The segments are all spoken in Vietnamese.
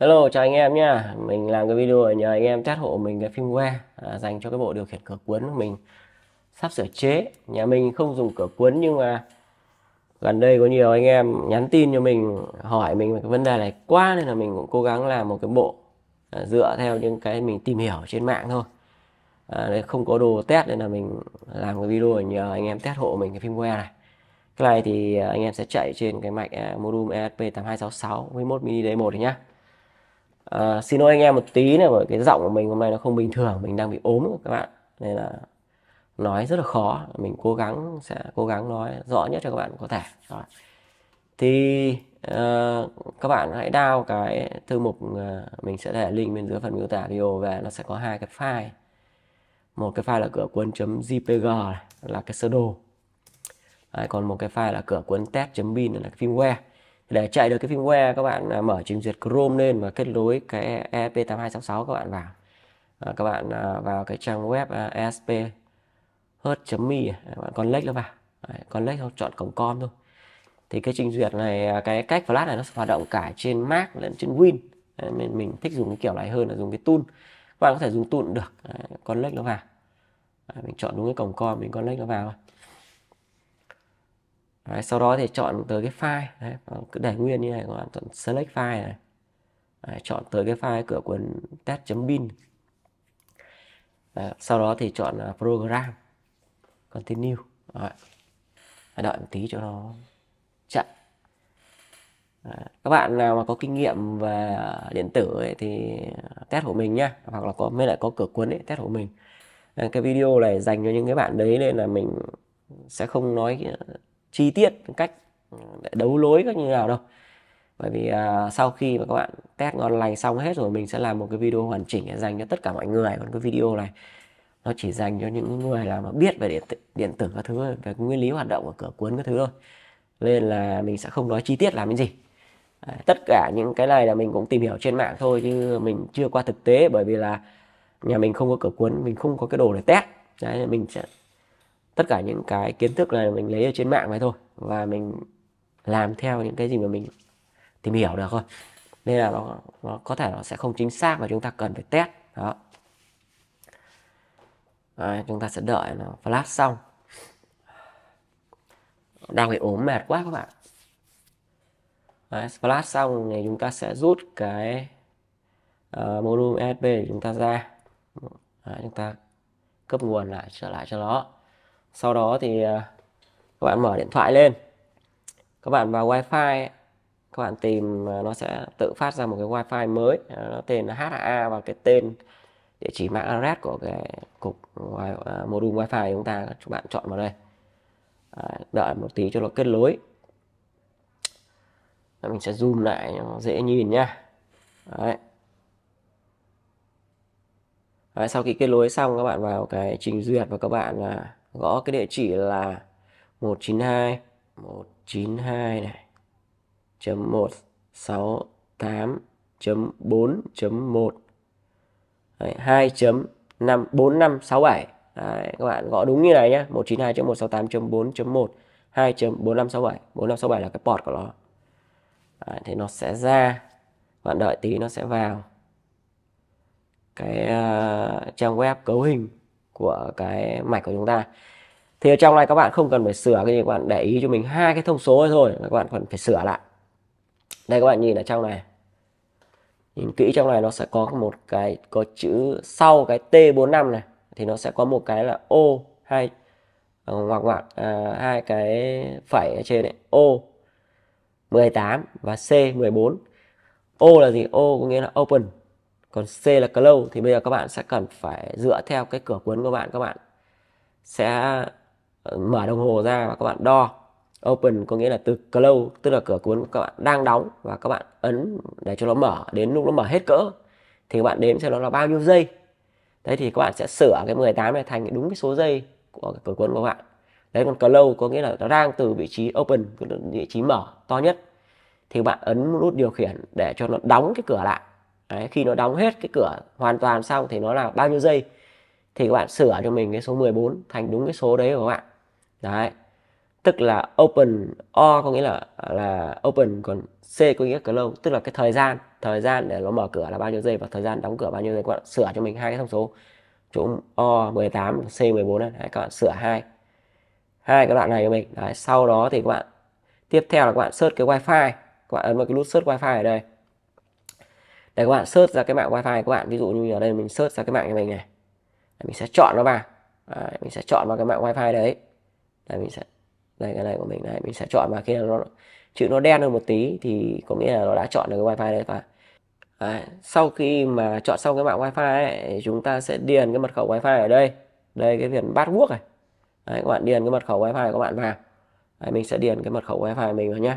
Hello chào anh em nha Mình làm cái video nhờ anh em chat hộ mình cái firmware à, dành cho cái bộ điều khiển cửa cuốn của mình sắp sửa chế nhà mình không dùng cửa cuốn nhưng mà gần đây có nhiều anh em nhắn tin cho mình hỏi mình về cái vấn đề này quá nên là mình cũng cố gắng làm một cái bộ à, dựa theo những cái mình tìm hiểu trên mạng thôi à, không có đồ test nên là mình làm cái video nhờ anh em test hộ mình cái firmware này cái này thì à, anh em sẽ chạy trên cái mạch à, module ESP8266 với 1 mini D1 nhá à, xin lỗi anh em một tí này bởi cái giọng của mình hôm nay nó không bình thường mình đang bị ốm các bạn nên là nói rất là khó mình cố gắng sẽ cố gắng nói rõ nhất cho các bạn có thể Rồi. thì uh, các bạn hãy đao cái thư mục uh, mình sẽ để link bên dưới phần miêu tả video về nó sẽ có hai cái file một cái file là cửa cuốn jpg là cái sơ đồ Đấy, còn một cái file là cửa cuốn test bin là cái firmware để chạy được cái firmware các bạn à, mở trình duyệt Chrome lên và kết nối cái ESP8266 các bạn vào à, các bạn à, vào cái trang web à, ESP hớt.me các à, bạn connect nó vào Đấy, connect không chọn cổng com thôi thì cái trình duyệt này cái cách flash này nó sẽ hoạt động cả trên Mac lẫn trên Win Đấy, mình, mình thích dùng cái kiểu này hơn là dùng cái tool các bạn có thể dùng tool cũng được Đấy, connect nó vào Đấy, mình chọn đúng cái cổng com mình connect nó vào Đấy, sau đó thì chọn tới cái file đấy, cứ để nguyên như này các bạn chọn select file này đấy, chọn tới cái file cửa cuốn test.bin đấy, sau đó thì chọn uh, program continue đấy. đợi một tí cho nó chạy các bạn nào mà có kinh nghiệm về à, điện tử ấy, thì test của mình nhá hoặc là có mới lại có cửa cuốn ấy, test của mình đấy, cái video này dành cho những cái bạn đấy nên là mình sẽ không nói chi tiết cách ừ, để đấu lối các như nào đâu bởi vì uh, sau khi mà các bạn test ngon lành xong hết rồi mình sẽ làm một cái video hoàn chỉnh để dành cho tất cả mọi người còn cái video này nó chỉ dành cho những người là mà biết về điện tử, điện tử các thứ về nguyên lý hoạt động của cửa cuốn các thứ thôi nên là mình sẽ không nói chi tiết làm cái gì à, tất cả những cái này là mình cũng tìm hiểu trên mạng thôi chứ mình chưa qua thực tế bởi vì là nhà mình không có cửa cuốn mình không có cái đồ để test Đấy, mình sẽ tất cả những cái kiến thức là mình lấy ở trên mạng vậy thôi và mình làm theo những cái gì mà mình tìm hiểu được thôi nên là nó, nó có thể nó sẽ không chính xác và chúng ta cần phải test đó Đấy, chúng ta sẽ đợi nó flash xong đang bị ốm mệt quá các bạn Đấy, flash xong thì chúng ta sẽ rút cái ờ, uh, module USB của chúng ta ra Đấy, chúng ta cấp nguồn lại trở lại cho nó sau đó thì à, các bạn mở điện thoại lên các bạn vào wifi các bạn tìm à, nó sẽ tự phát ra một cái wifi mới à, nó tên là HAA và cái tên địa chỉ mạng address của cái cục module wifi chúng ta các bạn chọn vào đây đợi một tí cho nó kết nối mình sẽ zoom lại nó dễ nhìn nhá đấy. đấy sau khi kết nối xong các bạn vào cái trình duyệt và các bạn là gõ cái địa chỉ là 192 192 này chấm 168 chấm 4 chấm 1 Đấy, 2 chấm 5 4567 Đấy, các bạn gõ đúng như này nhé 192.168.4.1 2.4567 4567 là cái port của nó Đấy, Thì nó sẽ ra Bạn đợi tí nó sẽ vào Cái uh, trang web cấu hình của cái mạch của chúng ta thì ở trong này các bạn không cần phải sửa cái gì các bạn để ý cho mình hai cái thông số thôi các bạn còn phải sửa lại đây các bạn nhìn ở trong này nhìn kỹ trong này nó sẽ có một cái có chữ sau cái T45 này thì nó sẽ có một cái là O hai ờ, ngoặc ngoặc à, hai cái phẩy ở trên này O 18 và C 14 O là gì O có nghĩa là open còn C là close thì bây giờ các bạn sẽ cần phải dựa theo cái cửa cuốn của bạn các bạn sẽ ờ, mở đồng hồ ra và các bạn đo open có nghĩa là từ close tức là cửa cuốn của các bạn đang đóng và các bạn ấn để cho nó mở đến lúc nó mở hết cỡ thì các bạn đếm xem nó là bao nhiêu giây đấy thì các bạn sẽ sửa cái 18 này thành đúng cái số giây của cái cửa cuốn của bạn đấy còn close có nghĩa là nó đang từ vị trí open vị trí mở to nhất thì bạn ấn nút điều khiển để cho nó đóng cái cửa lại Đấy, khi nó đóng hết cái cửa hoàn toàn xong thì nó là bao nhiêu giây thì các bạn sửa cho mình cái số 14 thành đúng cái số đấy của các bạn đấy tức là open o có nghĩa là là open còn c có nghĩa là close tức là cái thời gian thời gian để nó mở cửa là bao nhiêu giây và thời gian đóng cửa bao nhiêu giây các bạn sửa cho mình hai cái thông số chỗ o 18 c 14 này đấy, các bạn sửa hai hai cái đoạn này cho mình đấy, sau đó thì các bạn tiếp theo là các bạn search cái wifi các bạn ấn vào cái nút search wifi ở đây để các bạn search ra cái mạng wifi của bạn ví dụ như ở đây mình search ra cái mạng của mình này mình sẽ chọn nó vào đấy, mình sẽ chọn vào cái mạng wifi đấy đây mình sẽ đây cái này của mình này mình sẽ chọn vào khi nào nó chữ nó đen hơn một tí thì có nghĩa là nó đã chọn được cái wifi đấy và đấy, sau khi mà chọn xong cái mạng wifi ấy, chúng ta sẽ điền cái mật khẩu wifi ở đây đây cái viền bát quốc này đấy, các bạn điền cái mật khẩu wifi của các bạn vào đấy, mình sẽ điền cái mật khẩu wifi mình vào nhé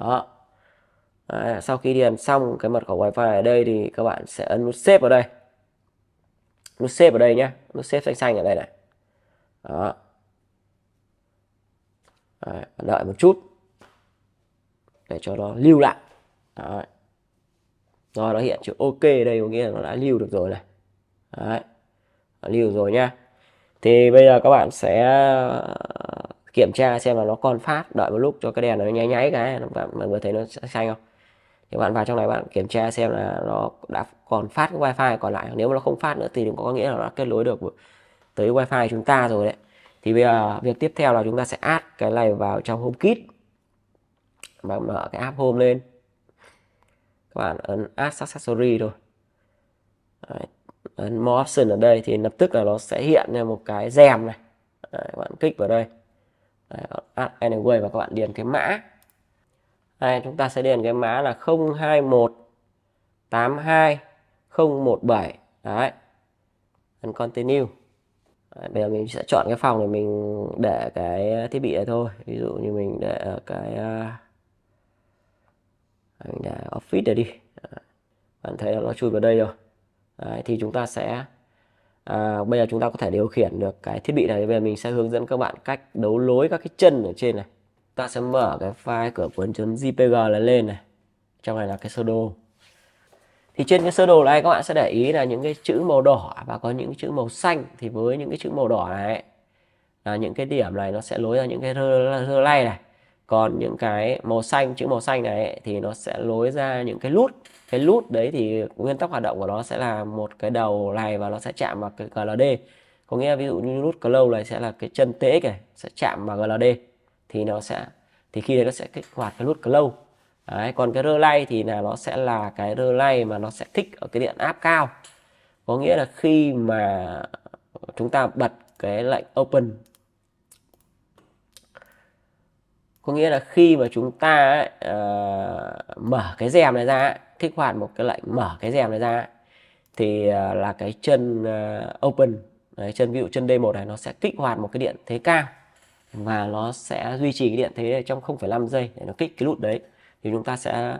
đó Đấy, sau khi điền xong cái mật khẩu wifi ở đây thì các bạn sẽ ấn nút xếp vào đây nút xếp vào đây nhé nút xếp xanh xanh ở đây này đó Đấy, đợi một chút để cho nó lưu lại Đấy. rồi nó hiện chữ ok ở đây có nghĩa là nó đã lưu được rồi này Đấy. Nó lưu rồi nhá thì bây giờ các bạn sẽ kiểm tra xem là nó còn phát đợi một lúc cho cái đèn nó nháy nháy cái bạn mọi người thấy nó xanh không thì bạn vào trong này bạn kiểm tra xem là nó đã còn phát cái wifi còn lại nếu mà nó không phát nữa thì cũng có nghĩa là nó kết nối được tới wifi chúng ta rồi đấy thì bây giờ việc tiếp theo là chúng ta sẽ add cái này vào trong HomeKit bạn mở cái app Home lên các bạn ấn add accessory rồi đấy. ấn more option ở đây thì lập tức là nó sẽ hiện ra một cái rèm này đấy, các bạn kích vào đây Đấy, add à, anyway và các bạn điền cái mã Đây, chúng ta sẽ điền cái mã là 021 đấy ấn continue đấy, bây giờ mình sẽ chọn cái phòng để mình để cái thiết bị này thôi ví dụ như mình để cái à, mình để office này đi bạn thấy là nó chui vào đây rồi đấy, thì chúng ta sẽ à, bây giờ chúng ta có thể điều khiển được cái thiết bị này bây giờ mình sẽ hướng dẫn các bạn cách đấu lối các cái chân ở trên này ta sẽ mở cái file cửa cuốn jpg này lên này trong này là cái sơ đồ thì trên cái sơ đồ này các bạn sẽ để ý là những cái chữ màu đỏ và có những chữ màu xanh thì với những cái chữ màu đỏ này là những cái điểm này nó sẽ lối ra những cái rơ, rơ lay này còn những cái màu xanh chữ màu xanh này thì nó sẽ lối ra những cái nút cái nút đấy thì nguyên tắc hoạt động của nó sẽ là một cái đầu này và nó sẽ chạm vào cái GLD có nghĩa ví dụ như nút close này sẽ là cái chân TX kìa sẽ chạm vào GLD thì nó sẽ thì khi đấy nó sẽ kích hoạt cái nút close đấy, còn cái relay thì là nó sẽ là cái relay mà nó sẽ thích ở cái điện áp cao có nghĩa là khi mà chúng ta bật cái lệnh open có nghĩa là khi mà chúng ta uh, mở cái rèm này ra kích hoạt một cái lệnh mở cái rèm này ra thì uh, là cái chân uh, open Đấy, chân ví dụ chân D1 này nó sẽ kích hoạt một cái điện thế cao và nó sẽ duy trì cái điện thế trong 0,5 giây để nó kích cái nút đấy thì chúng ta sẽ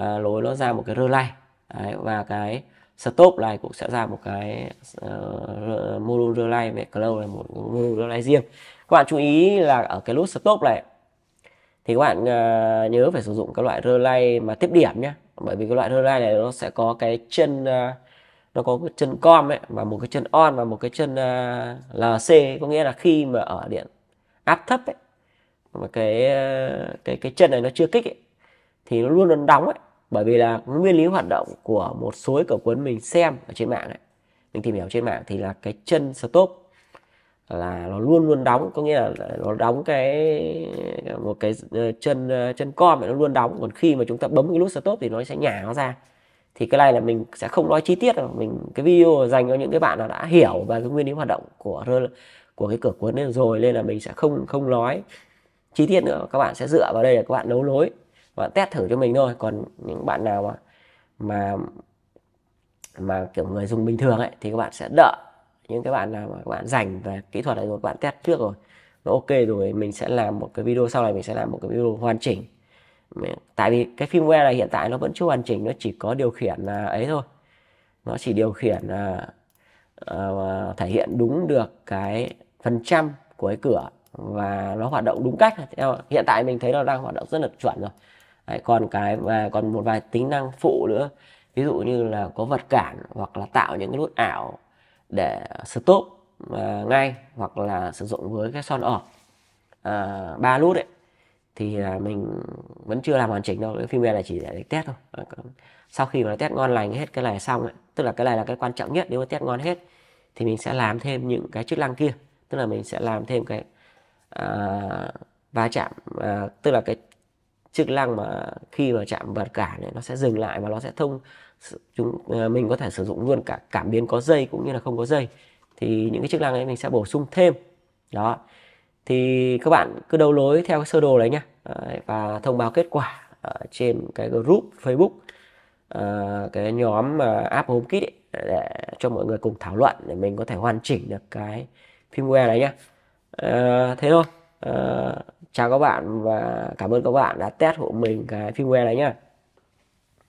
uh, lối nó ra một cái relay đấy, và cái stop này cũng sẽ ra một cái uh, module relay về cloud này một module relay riêng các bạn chú ý là ở cái nút stop này thì các bạn uh, nhớ phải sử dụng các loại rơ lay mà tiếp điểm nhé bởi vì cái loại rơ lay này nó sẽ có cái chân uh, nó có cái chân com ấy và một cái chân on và một cái chân uh, ờ, lc có nghĩa là khi mà ở điện áp thấp ấy mà cái cái cái chân này nó chưa kích ấy, thì nó luôn luôn đóng ấy bởi vì là nguyên lý hoạt động của một số cầu cuốn mình xem ở trên mạng ấy mình tìm hiểu trên mạng thì là cái chân stop là nó luôn luôn đóng có nghĩa là nó đóng cái một cái ờ, chân ờ, chân com nó luôn đóng còn khi mà chúng ta bấm cái nút stop thì nó sẽ nhả nó ra thì cái này là mình sẽ không nói chi tiết đâu mình cái video dành cho những cái bạn nào đã hiểu về cái nguyên lý hoạt động của của cái cửa cuốn lên rồi nên là mình sẽ không không nói chi tiết nữa các bạn sẽ dựa vào đây là các bạn đấu nối bạn test thử cho mình thôi còn những bạn nào mà mà mà kiểu người dùng bình thường ấy thì các bạn sẽ đợi những cái bạn nào mà các bạn rảnh về kỹ thuật này rồi các bạn test trước rồi nó ok rồi mình sẽ làm một cái video sau này mình sẽ làm một cái video hoàn chỉnh tại vì cái firmware này hiện tại nó vẫn chưa hoàn chỉnh nó chỉ có điều khiển là ấy thôi nó chỉ điều khiển là uh, à, thể hiện đúng được cái phần trăm của cái cửa và nó hoạt động đúng cách hiện tại mình thấy nó đang hoạt động rất là chuẩn rồi Đấy, còn cái và còn một vài tính năng phụ nữa ví dụ như là có vật cản hoặc là tạo những cái nút ảo để stop à, ngay hoặc là sử dụng với cái son ở à, ba 3 nút ấy thì là mình vẫn chưa làm hoàn chỉnh đâu cái phim này chỉ để, test thôi sau khi mà test ngon lành hết cái này xong ấy, tức là cái này là cái quan trọng nhất nếu mà test ngon hết thì mình sẽ làm thêm những cái chức năng kia tức là mình sẽ làm thêm cái à, va chạm à, tức là cái chức năng mà khi mà chạm vật cản này, nó sẽ dừng lại và nó sẽ thông chúng ờ, mình có thể sử dụng luôn cả cảm biến có dây cũng như là không có dây thì những cái chức năng ấy mình sẽ bổ sung thêm đó thì các bạn cứ đấu nối theo cái sơ đồ đấy nhá và thông báo kết quả ở trên cái group Facebook ờ, cái nhóm mà ờ, app HomeKit ấy, để cho mọi người cùng thảo luận để mình có thể hoàn chỉnh được cái firmware đấy nhá thế thôi Ờ, chào các bạn và cảm ơn các bạn đã test hộ mình cái firmware này nhá